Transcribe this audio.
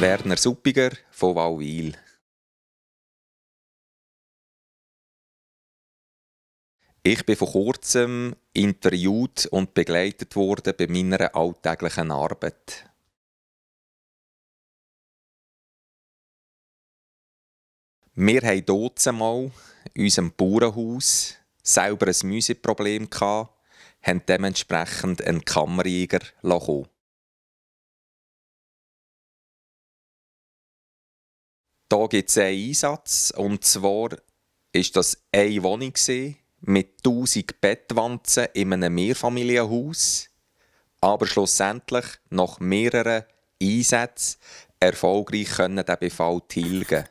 Werner Suppiger von Wallwil. Ich bin vor kurzem interviewt und begleitet worden bei meiner alltäglichen Arbeit. Wir hatten dort mal in unserem Bauernhaus selber ein Musikproblem, haben dementsprechend einen Kammerjäger kommen Da gibt es einen Einsatz und zwar ist das eine Wohnung mit 1000 Bettwanzen in einem Mehrfamilienhaus, aber schlussendlich nach mehreren Einsätzen erfolgreich können den Befall tilgen.